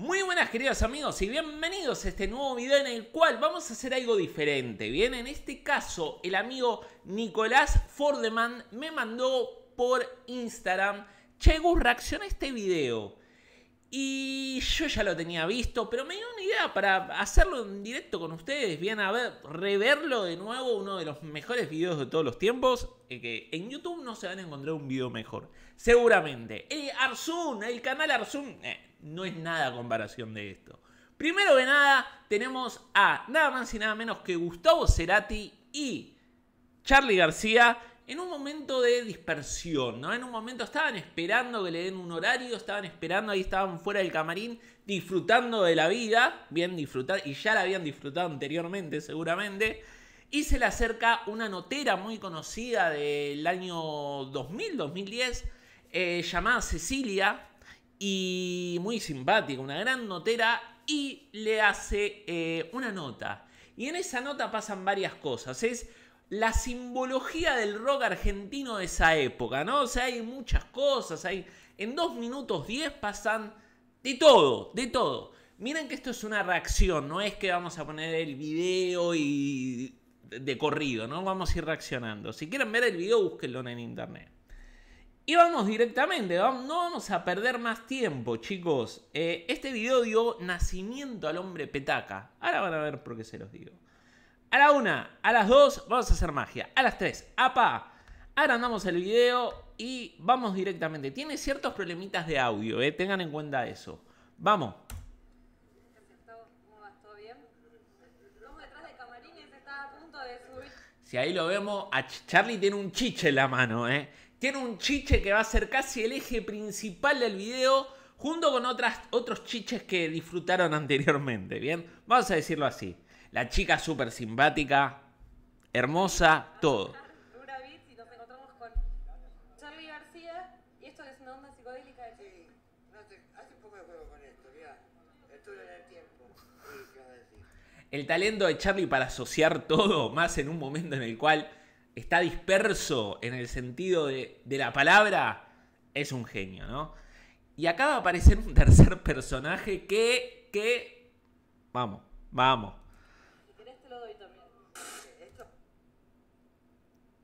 Muy buenas queridos amigos y bienvenidos a este nuevo video en el cual vamos a hacer algo diferente, ¿bien? En este caso el amigo Nicolás Fordeman me mandó por Instagram Che Gus, a este video y yo ya lo tenía visto, pero me dio una idea para hacerlo en directo con ustedes, bien, a ver, reverlo de nuevo, uno de los mejores videos de todos los tiempos, eh, que en YouTube no se van a encontrar un video mejor, seguramente. El eh, Arzun, el canal Arzun, eh, no es nada comparación de esto. Primero de nada, tenemos a nada más y nada menos que Gustavo Cerati y Charlie García en un momento de dispersión, ¿no? En un momento estaban esperando que le den un horario, estaban esperando, ahí estaban fuera del camarín, disfrutando de la vida, bien disfrutar, y ya la habían disfrutado anteriormente seguramente, y se le acerca una notera muy conocida del año 2000, 2010, eh, llamada Cecilia, y muy simpática, una gran notera, y le hace eh, una nota. Y en esa nota pasan varias cosas. Es la simbología del rock argentino de esa época, ¿no? O sea, hay muchas cosas, hay... En 2 minutos 10 pasan de todo, de todo. Miren que esto es una reacción, no es que vamos a poner el video y de corrido, ¿no? Vamos a ir reaccionando. Si quieren ver el video, búsquenlo en internet. Y vamos directamente, vamos, no vamos a perder más tiempo, chicos. Eh, este video dio nacimiento al hombre petaca. Ahora van a ver por qué se los digo. A la una, a las dos, vamos a hacer magia. A las tres, Ahora andamos el video y vamos directamente. Tiene ciertos problemitas de audio, eh, tengan en cuenta eso. Vamos. Si ahí lo vemos, a Charlie tiene un chiche en la mano, ¿eh? Tiene un chiche que va a ser casi el eje principal del video, junto con otras, otros chiches que disfrutaron anteriormente, ¿bien? Vamos a decirlo así. La chica súper simpática, hermosa, todo. El talento de Charlie para asociar todo, más en un momento en el cual está disperso en el sentido de, la palabra, es un genio, ¿no? Y acá va a aparecer un tercer personaje que, que... Vamos, vamos.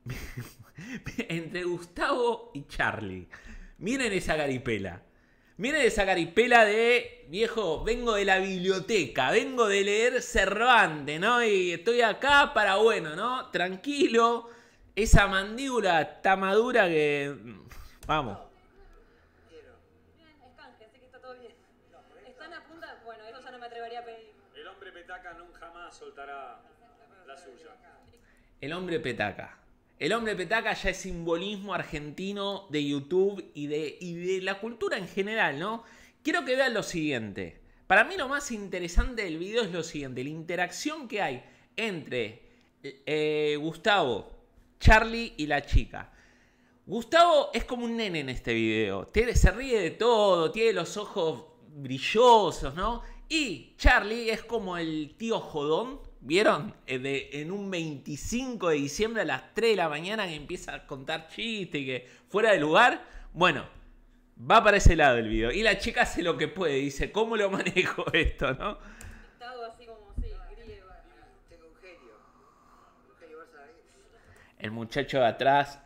Entre Gustavo y Charlie. Miren esa garipela. Miren esa garipela de, viejo, vengo de la biblioteca, vengo de leer Cervantes, ¿no? Y estoy acá para, bueno, ¿no? Tranquilo, esa mandíbula está madura que. Vamos. El hombre petaca soltará la suya. El hombre petaca. El hombre petaca ya es simbolismo argentino de YouTube y de, de la cultura en general, ¿no? Quiero que vean lo siguiente. Para mí lo más interesante del video es lo siguiente, la interacción que hay entre eh, Gustavo, Charlie y la chica. Gustavo es como un nene en este video. Tiene, se ríe de todo, tiene los ojos brillosos, ¿no? Y Charlie es como el tío jodón, ¿vieron? Eh, en un 25 de diciembre a las 3 de la mañana que empieza a contar chistes y que fuera de lugar. Bueno, va para ese lado el video. Y la chica hace lo que puede, dice, ¿cómo lo manejo esto, no? así como, Tengo el muchacho de atrás,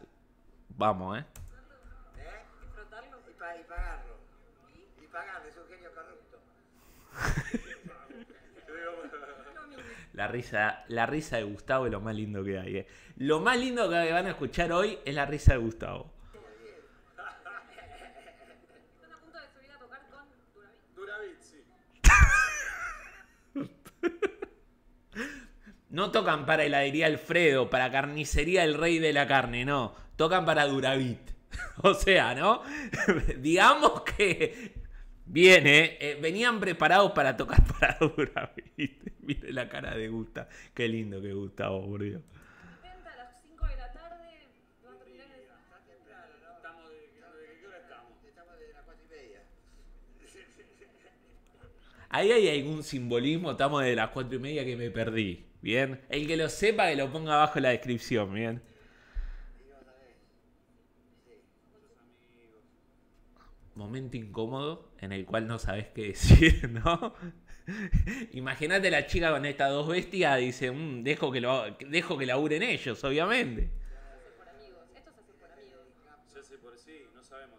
vamos, ¿eh? La risa, la risa de Gustavo es lo más lindo que hay. ¿eh? Lo más lindo que van a escuchar hoy es la risa de Gustavo. No tocan para heladería Alfredo, para carnicería el rey de la carne, no. Tocan para Duravit. o sea, ¿no? Digamos que viene, ¿eh? Eh, venían preparados para tocar para Duravit. Mire la cara de Gusta. Qué lindo que Gustavo, por Ahí hay algún simbolismo, estamos de las cuatro y media que me perdí. Bien. El que lo sepa, que lo ponga abajo en la descripción. Bien. Momento incómodo en el cual no sabes qué decir, ¿no? Imagínate la chica con estas dos bestias, dice, mmm, dejo que lo dejo que laburen ellos, obviamente. sí, no sabemos.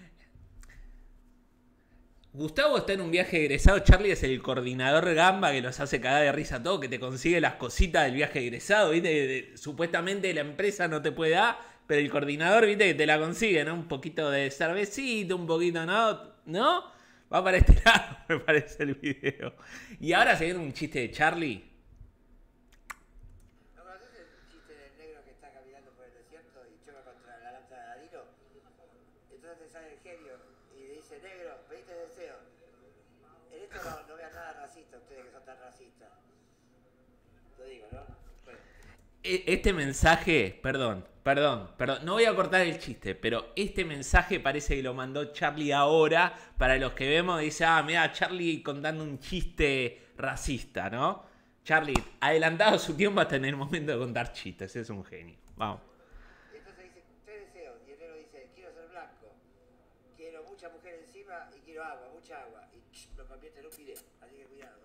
Gustavo está en un viaje egresado, Charlie es el coordinador gamba que nos hace cagar de risa todo, que te consigue las cositas del viaje egresado, ¿viste? Eh, supuestamente la empresa no te puede dar, pero el coordinador, ¿viste? te la consigue, ¿no? Un poquito de cervecito, un poquito, ¿no? ¿No? Va para este lado, me parece el video. Y ahora se viene un chiste de Charlie ustedes que son tan racistas. digo, ¿no? E, este mensaje, perdón, perdón, perdón, no voy a cortar el chiste, pero este mensaje parece que lo mandó Charlie ahora. Para los que vemos, dice, ah, mira, Charlie contando un chiste racista, ¿no? Charlie, adelantado su tiempo hasta en el momento de contar chistes, es un genio. Vamos. entonces dice, Y el dice, quiero ser blanco, quiero mucha mujer encima y quiero agua, mucha agua así que cuidado.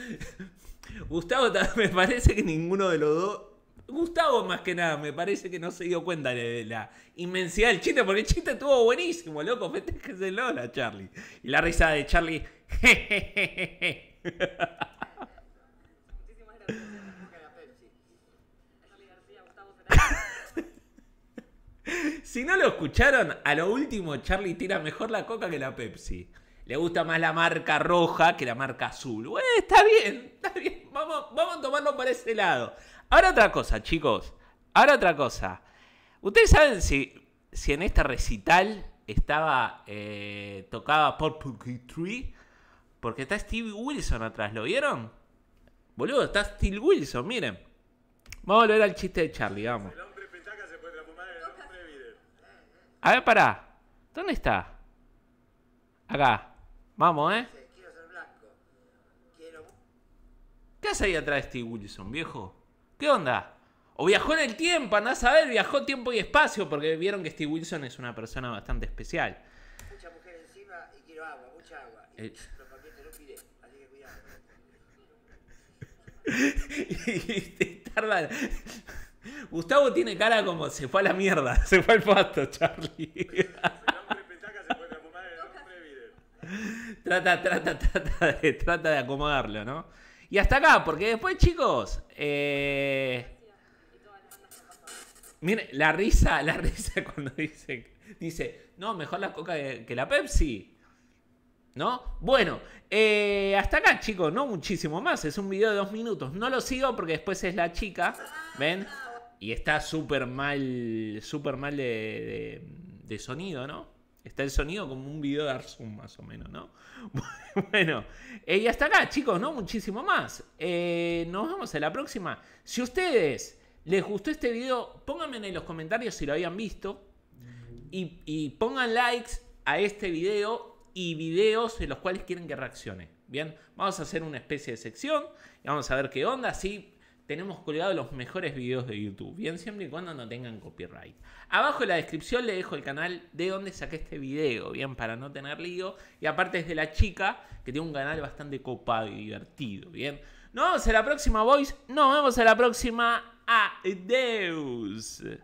el Gustavo, me parece que ninguno de los dos. Gustavo, más que nada, me parece que no se dio cuenta de la inmensidad del chiste, porque el chiste estuvo buenísimo, loco. el Lola Charlie. Y la risa de Charlie. je Si no lo escucharon, a lo último Charlie tira mejor la coca que la Pepsi. Le gusta más la marca roja que la marca azul. Bueno, está bien, está bien. Vamos, vamos a tomarlo por ese lado. Ahora otra cosa, chicos. Ahora otra cosa. Ustedes saben si, si en este recital estaba. tocada eh, tocaba Purple Tree. Porque está Steve Wilson atrás, ¿lo vieron? Boludo, está Steve Wilson, miren. Vamos a volver al chiste de Charlie, vamos. A ver, pará. ¿Dónde está? Acá. Vamos, ¿eh? ¿Qué hace ahí atrás Steve Wilson, viejo? ¿Qué onda? O viajó en el tiempo, andás a ver, viajó tiempo y espacio, porque vieron que Steve Wilson es una persona bastante especial. Mucha mujer encima y quiero agua, mucha agua. y eh. te tardan Gustavo tiene cara como se fue a la mierda, se fue al pasto, Charlie. trata, trata, trata trata de acomodarlo, ¿no? Y hasta acá, porque después, chicos, eh... miren, la risa, la risa cuando dice, dice, no, mejor la coca que la Pepsi. ¿No? Bueno, eh, hasta acá, chicos, no muchísimo más. Es un video de dos minutos. No lo sigo porque después es la chica. ¿Ven? Y está súper mal, súper mal de, sonido, ¿no? Está el sonido como un video de Arzum, más o menos, ¿no? bueno, eh, y hasta acá, chicos, ¿no? Muchísimo más. Eh, nos vemos en la próxima. Si ustedes les gustó este video, pónganme en los comentarios si lo habían visto. Y, pongan likes a este video y videos en los cuales quieren que reaccione. Bien, vamos a hacer una especie de sección y vamos a ver qué onda. Si tenemos colgados los mejores videos de YouTube, bien siempre y cuando no tengan copyright. Abajo en la descripción le dejo el canal de donde saqué este video, bien, para no tener lío. Y aparte es de la chica, que tiene un canal bastante copado y divertido, bien. Nos vemos en la próxima, boys. Nos vemos en la próxima. Adiós.